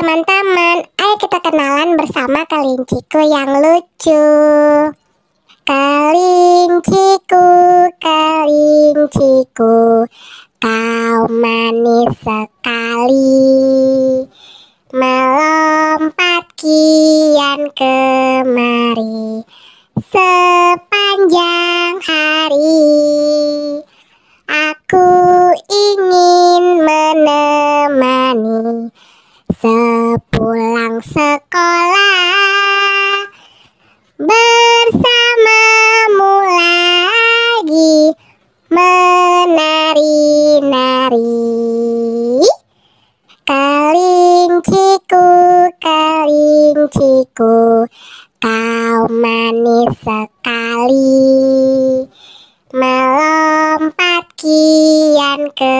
teman-teman, ayo kita kenalan bersama kelinciku yang lucu. Kelinciku, kelinciku, kau manis sekali. Melompat kian kemari sepanjang hari. Aku ingin menemani sekolah bersamamu lagi menari-nari kalinciku kalinciku kau manis sekali melompat kian ke